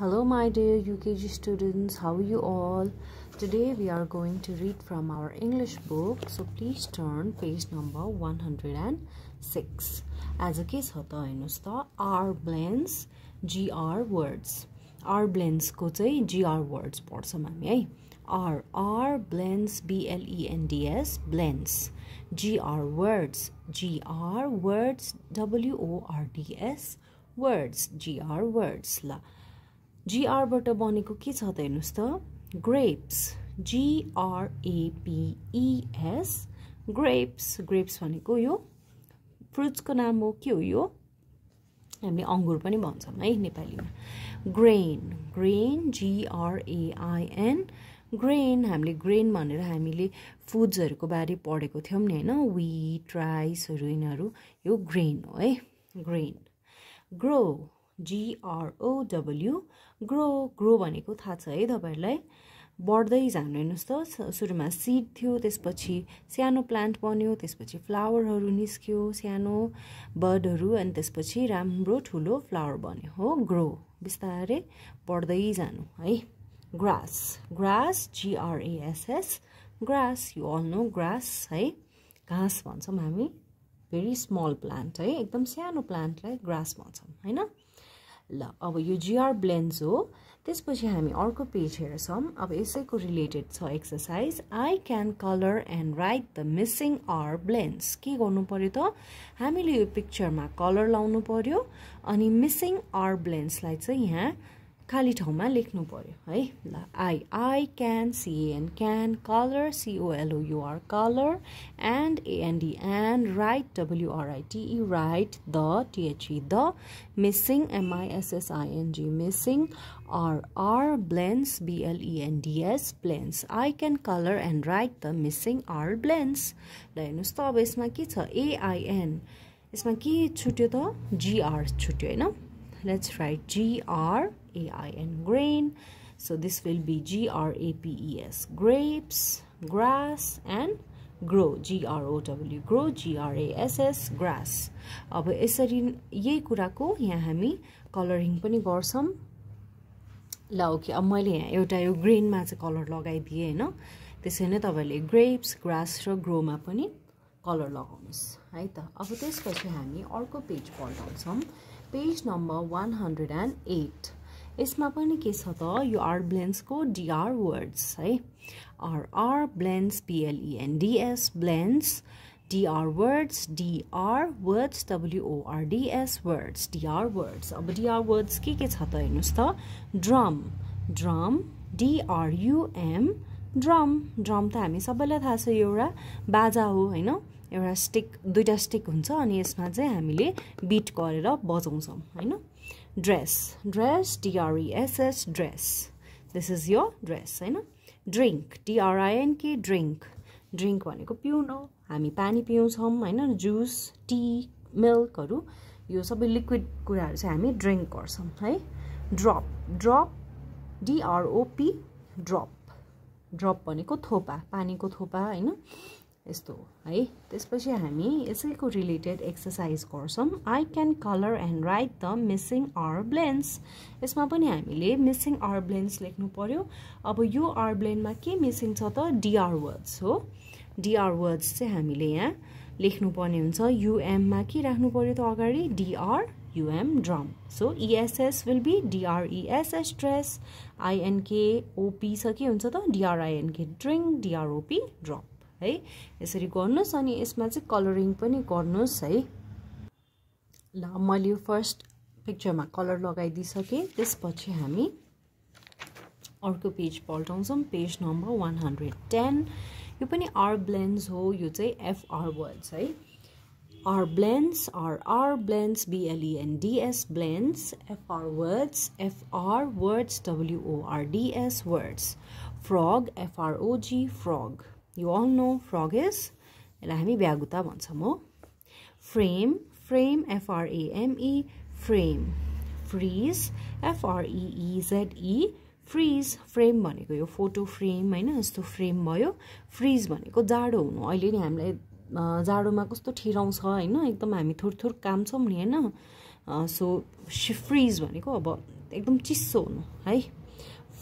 Hello, my dear UKG students, how are you all? Today we are going to read from our English book, so please turn page number 106. As a case hota inusta r blends gr words. R blends kote gr words words पढ्छौँ हामी है blends R blends gr words GR words GR words W O R D S words जिआरबाट बनेको के छ त हेर्नुहोस् त ग्रेप्स जिआरएपिइएस ग्रेप्स ग्रेप्स भनेको यो फ्रुट्सको नाम हो के हो यो हामीले अङ्गुर पनि भन्छौँ है नेपालीमा ग्रेन ग्रेन जिआरएआइएन ग्रेन हामीले ग्रेन भनेर हामीले फुड्सहरूको बारे पढेको थियौँ नि होइन विट राइसहरू यिनीहरू यो ग्रेन हो है grain grow G R O W grow grow भनेको थाहा छ है तपाईँहरूलाई बढ्दै जानु हेर्नुहोस् त सुरुमा सिड थियो त्यसपछि सानो प्लान्ट बन्यो त्यसपछि फ्लावरहरू निस्क्यो सानो बर्डहरू अनि त्यसपछि राम्रो ठुलो फ्लावर बन्यो हो ग्रो बिस्तारै बढ्दै जानु है grass grass G R A S S grass you all know grass है घाँस भन्छौँ हामी भेरी स्मल प्लान्ट है एकदम सानो प्लान्टलाई ग्रास भन्छौँ होइन ल अब यो जिआर ब्लेन्स हो त्यसपछि हामी अर्को पेज हेर्छौँ अब यसैको रिलेटेड छ exercise I can colour and write the missing R blends के गर्नु पऱ्यो त हामीले यो पिक्चरमा कलर लाउनु पऱ्यो अनि मिसिङ आर ब्लेन्सलाई चाहिँ यहाँ kali thauma leknu paryo hai la i i can see and can color c o l o u r color and a n d and write w r i t e write the t h e the missing m i s s i n g missing r r blends b l e n d s blends i can color and write the missing r blends la hernus ta aba esma ke cha a i n esma ke chutyo ta g r chutyo haina let's write g r A-I-N, grain. So this will be G-R-A-P-E-S, grapes, grass, and grow G R O W grow s grass अब यसरी यही कुराको यहाँ हामी colouring पनि गर्छौँ ल okay अब मैले यहाँ एउटा यो ग्रेनमा चाहिँ कलर लगाइदिएँ होइन त्यसरी नै तपाईँहरूले ग्रेप्स ग्रास र ग्रोमा पनि कलर लगाउनुहोस् है त अब त्यसपछि हामी अर्को पेज पल्टाउँछौँ page number one hundred and eight यसमा पनि के छ त यो आर ब्लेन्सको डिआर वर्ड्स है R R blends DS blends DR words DR words DS words DR words अब डिआर वर्ड्स के के छ त हेर्नुहोस् त drum drum D R U M drum drum त हामी सबैलाई थाहा छ यो एउटा बाजा हो होइन एउटा स्टिक दुइटा स्टिक हुन्छ अनि यसमा चाहिँ हामीले बिट गरेर बजाउँछौँ होइन dress dress e d-r-e-s-s dress this is यो ड्रेस होइन ड्रिङ्क टिआरआइएनके ड्रिङ्क ड्रिङ्क भनेको पिउनु हामी पानी पिउँछौँ होइन जुस टी मिल्कहरू यो सबै लिक्विड कुराहरू चाहिँ हामी ड्रिङ्क गर्छौँ है drop drop D R O P drop drop भनेको थोपा पानीको थोपा होइन यस्तो हो है त्यसपछि हामी यसैको रिलेटेड एक्सर्साइज गर्छौँ I can colour and write the missing R blends यसमा पनि हामीले मिसिङ आर ब्लेन्स लेख्नु पऱ्यो अब यो आर ब्लेनमा के मिसिङ छ त डिआर वर्ड्स हो डिआर वर्ड्स चाहिँ हामीले यहाँ लेख्नुपर्ने हुन्छ युएममा के राख्नु पऱ्यो त अगाडि DR U M drum so E S S will be D R E S S dress I N K O P छ के हुन्छ त डिआरआइएनके ड्रिङ्क डिआरओपी ड्रम हई यसरी कर इसमें कलरिंग कर मैं ये फर्स्ट पिक्चर में कलर लगाई दी सके कलर अर्क पेज पलटा page number one hundred ten ये आर ब्लेन्स हो यो एफ आर वर्ड्स हई R blends R R blends B L E N D S blends FR words FR words W O R D S words frog F R O G frog you all know frog is यसलाई हामी ब्यागुता भन्छौँ हो frame frame F R A M E frame freeze F R E E Z E freeze frame भनेको यो photo frame होइन यस्तो frame भयो फ्रिज भनेको जाडो हुनु अहिले नि हामीलाई जाडोमा कस्तो ठिराउँछ होइन एकदम हामी थोर थोर काम छौँ नि होइन सो फ्रिज भनेको अब एकदम चिसो हुनु है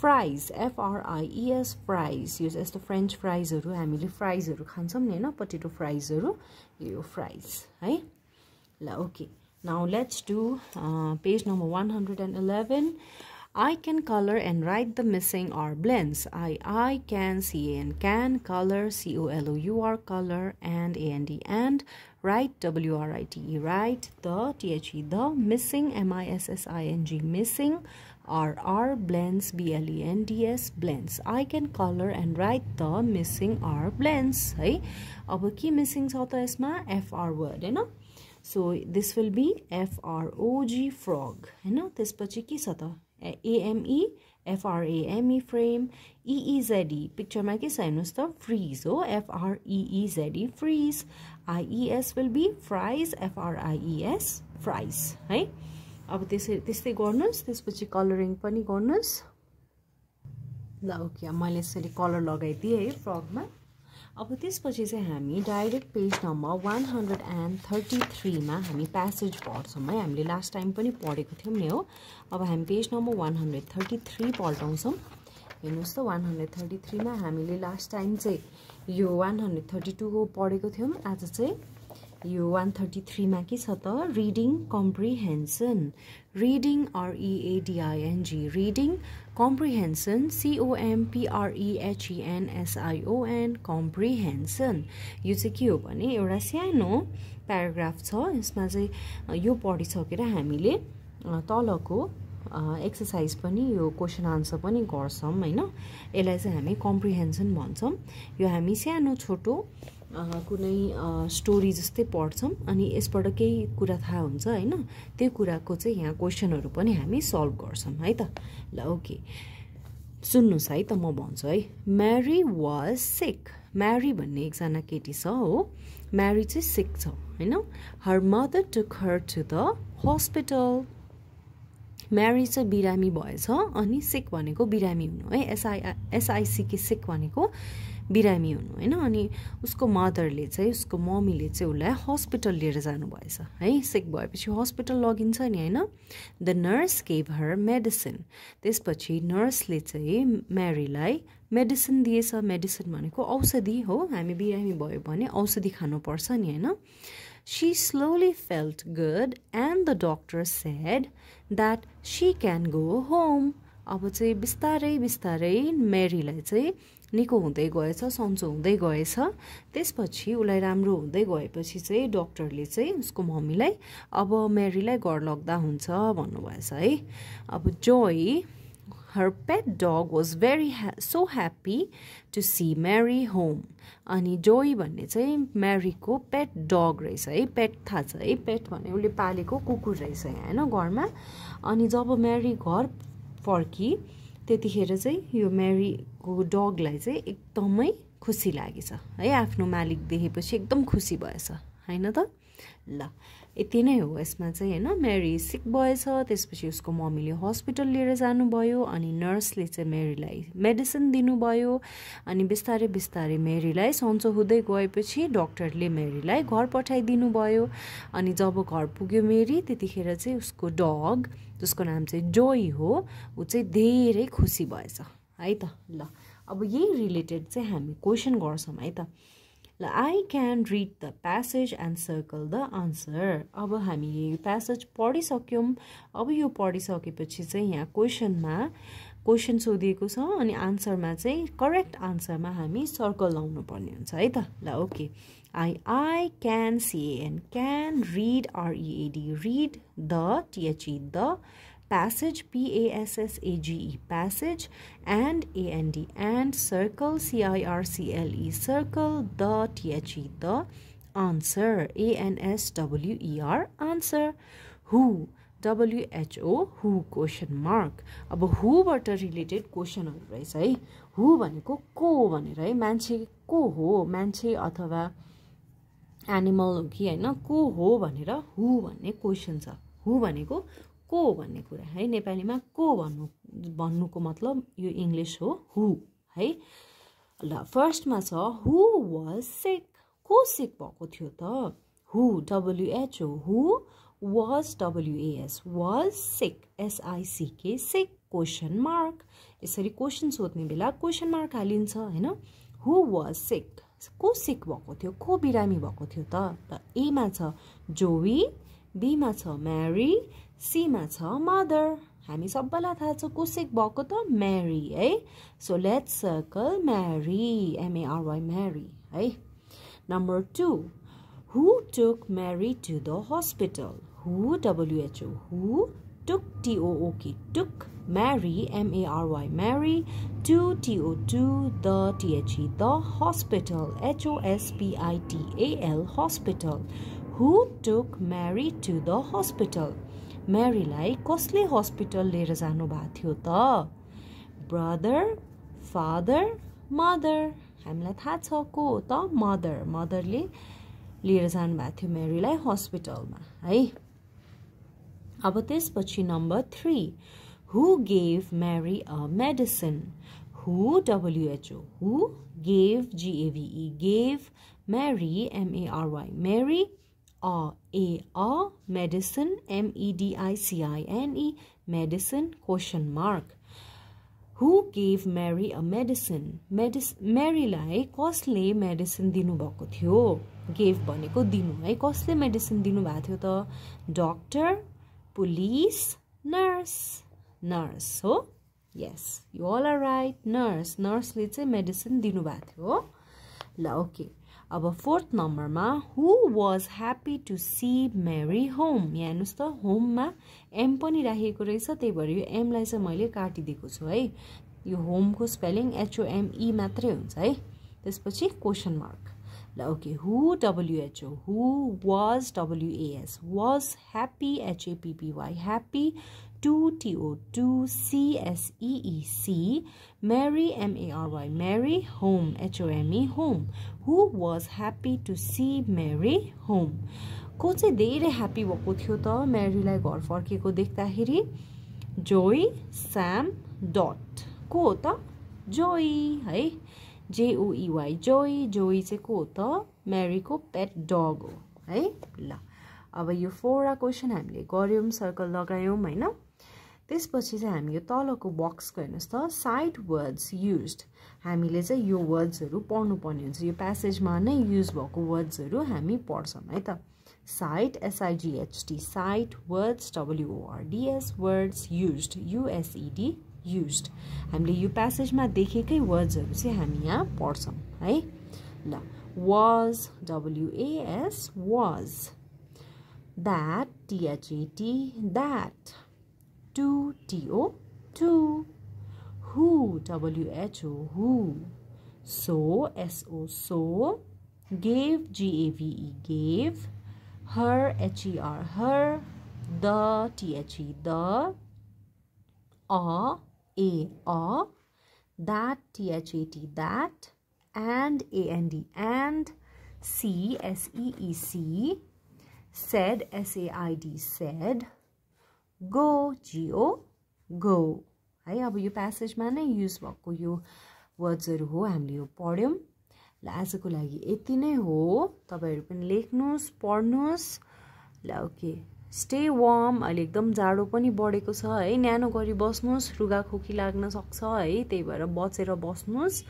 fries, F-R-I-E-S, fries. You the French fries, or family fries, or handsome, no potato fries, or you fries. Hey, okay. Now let's do uh, page number 111. I can color and write the missing R blends. I, I can, C, A, N, can, color, C, O, L, O, U, R, color, and, A, N, D, and, write, W, R, I, T, E, write, the, T, H, E, the, missing, missing. R R blends, BLENDS blends. I can color and write the missing R blends. Hey, ab ki missing sa isma FR word, hai na? So this will be FROG frog, hai na? This pachi ki sa ta? FRAME frame, EEZE, -E, picture ma ki sinus ta freeze, oh, FREEZE freeze. IES will be fries, FRIES, fries, hai? Hey? अब त्यसरी त्यस्तै गर्नुहोस् त्यसपछि colouring पनि गर्नुहोस् ल okay मैले यसरी कलर लगाइदिएँ है फ्रकमा अब त्यसपछि चाहिँ हामी direct page number one hundred and thirty थ्रीमा हामी प्यासेज पढ्छौँ है हामीले लास्ट टाइम पनि पढेको थियौँ नि हो अब हामी page number one hundred thirty three पल्टाउँछौँ हेर्नुहोस् त वान हन्ड्रेड थर्टी थ्रीमा हामीले लास्ट टाइम चाहिँ यो वान हन्ड्रेड थर्टी टूको पढेको थियौँ आज चाहिँ यो वान थर्टी थ्रीमा के छ त reading comprehension reading आरइएडिआइएनजी reading comprehension सिओएमपिआरइएचइएनएसआइओएन comprehension यो चाहिँ के हो भने एउटा सानो प्याराग्राफ छ यसमा चाहिँ यो पढिसकेर हामीले तलको एक्सर्साइज पनि यो क्वेसन आन्सर पनि गर्छौँ होइन यसलाई चाहिँ हामी कम्प्रिहेन्सन भन्छौँ यो हामी सानो छोटो कुनै स्टोरी जस्तै पढ्छौँ अनि यसबाट केही कुरा थाहा हुन्छ होइन त्यो कुराको चाहिँ यहाँ क्वेसनहरू पनि हामी सल्भ गर्छौँ है त ल ओके सुन्नुहोस् है त म भन्छु है म्यारी वाज सिक म्यारी भन्ने एकजना केटी छ हो म्यारी चाहिँ सिक छ होइन her mother took her to the hospital Mary चाहिँ बिरामी भएछ अनि सिक भनेको बिरामी हुनु है एसआइ एसआइसिके सिक भनेको बिरामी हुनु होइन अनि उसको मादरले चाहिँ उसको मम्मीले चाहिँ उसलाई हस्पिटल लिएर जानुभएछ है सिक भएपछि हस्पिटल लगिन्छ नि होइन the nurse gave her medicine त्यसपछि नर्सले चाहिँ म्यारीलाई मेडिसिन दिएछ मेडिसिन भनेको औषधि हो हामी बिरामी भयो भने औषधि खानुपर्छ नि होइन she slowly felt good and the doctor said that she can go home अब चाहिँ बिस्तारै बिस्तारै मेरीलाई चाहिँ निको हुँदै गएछ सन्चो हुँदै गएछ त्यसपछि उसलाई राम्रो हुँदै गएपछि चाहिँ डक्टरले चाहिँ उसको मम्मीलाई अब म्यारीलाई घर लग्दा हुन्छ भन्नुभएछ है अब Joey her pet dog was very ha so happy to see Mary home अनि जोई भन्ने चाहिँ म्यारीको पेट डग रहेछ है पेट थाहा छ है पेट भने उसले पालेको कुकुर रहेछ यहाँ होइन घरमा अनि जब म्यारी घर फर्की त्यतिखेर चाहिँ यो म्यारीको डगलाई चाहिँ एकदमै खुसी लागेछ है आफ्नो मालिक देखेपछि एकदम खुसी भएछ होइन त ल यति नै हो यसमा चाहिँ होइन म्यारी सिक छ त्यसपछि उसको मम्मीले हस्पिटल लिएर जानुभयो अनि नर्सले चाहिँ मेरीलाई मेडिसिन दिनुभयो अनि बिस्तारै बिस्तारै मेरीलाई सन्चो हुँदै गएपछि डक्टरले मेरीलाई घर पठाइदिनु भयो अनि जब घर पुग्यो मेरी त्यतिखेर चाहिँ उसको डग जसको नाम चाहिँ जोई हो ऊ चाहिँ धेरै खुसी भएछ है त ल अब यही रिलेटेड चाहिँ हामी क्वेसन गर्छौँ है त ल I can read the passage and circle the answer अब हामी प्यासेज पढिसक्यौँ अब यो पढिसकेपछि चाहिँ यहाँ क्वेसनमा क्वेसन सोधिएको छ अनि आन्सरमा चाहिँ करेक्ट आन्सरमा हामी सर्कल लाउनु पर्ने हुन्छ है त ल okay I I can C N can read R E A D read the T H E the passage P A S S A G E passage and A N D and circle C I R C L E circle the T H E the answer A N S W E R answer who W H O who question mark अब who related question रहेछ है हु भनेको को हो भनेर है मान्छे को हो मान्छे अथवा एनिमल हो कि होइन को हो भनेर हु भन्ने क्वेसन छ हु भनेको को भन्ने कुरा है नेपालीमा को भन्नु भन्नुको मतलब यो इङ्ग्लिस हो हु है ल फर्स्टमा छ हु वाज सिक को सिक भएको थियो त हु हो who was W A S was sick S I C K sick question mark यसरी क्वेसन सोध्ने बेला क्वेसन मार्क हालिन्छ होइन हु वाज सिक को सिक भएको थियो को बिरामी भएको थियो त र एमा छ जोवी बीमा छ म्यारी Sima छ mother. हामी सबैलाई थाहा छ कसैको भएको त म्यारी है so let's circle marry M A R Y marry है number two who took marry to the hospital who W H O who took टिओओके took marry M A R Y marry to टिओ to the T H E the hospital एचओएसपिआइटिएल hospital who took marry to the hospital म्यारीलाई कसले hospital लिएर जानुभएको थियो त brother father mother हामीलाई थाहा छ को त मदर मदरले लिएर जानुभएको थियो म्यारीलाई हस्पिटलमा है अब त्यसपछि number three who gave Mary a medicine who W H O who gave G A V E gave Mary M A R Y Mary or a or medicine M E D I C I N E medicine question mark who gave Mary a medicine मेरीलाई कसले medicine दिनुभएको थियो gave भनेको दिनु है कसले medicine दिनुभएको थियो त डक्टर पुलिस नर्स नर्स हो yes you all are right nurse नर्सले चाहिँ मेडिसिन दिनुभएको थियो हो ल ओके अब फोर्थ नम्बरमा who was happy to see Mary home यहाँ हेर्नुहोस् त होममा एम पनि राखेको रहेछ त्यही भएर यो एमलाई चाहिँ मैले काटिदिएको छु है यो होमको स्पेलिङ एचओएमई मात्रै हुन्छ है त्यसपछि क्वेसन मार्क ल okay who W H O who was W A S was happy H A P P Y happy to T O to see S E E see Mary M A R Y Mary home H O M E home who was happy to see Mary home को धीरे happy थियो तो Mary घर फर्क देखा खेल जोई Sam dot को जोई हई जेओईवाई जोई जोई से को तो मैरी को पेट डग हो हाई ल अब यह फोरा कोई हमें गये सर्कल लगाये है पच्चीस हम ये तल को बक्स को हेन साइड वर्ड्स यूज हमीर चाहिँ वर्ड्स पढ़् पड़ने हुन्छ पैसेज में नै यूज भएको वर्ड्स हामी पढ़् हाई sight S I G H T sight words W O R D S words used U S E D used हमें यह पैसेज में देखेक वर्ड्स हम यहाँ पढ़् हाई ल was W A S was that T H A T that Two to O, two. who who who so so so gave gave gave her her her the the the a a a that that that and and and c s e e c said s a i d said go G O go है अब यो प्यासेजमा नै use भएको यो वर्ड्सहरू हो हामीले यो पढ्यौँ ल आजको लागि यति नै हो तपाईँहरू पनि लेख्नुहोस् पढ्नुहोस् ल ओके स्टे वार्म अहिले एकदम जाडो पनि बढेको छ है न्यानो गरी बस्नुहोस् रुगा लाग्न सक्छ है त्यही भएर बचेर बस्नुहोस्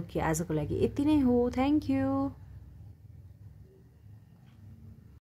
ओके आजको लागि यति नै हो थ्याङ्क यू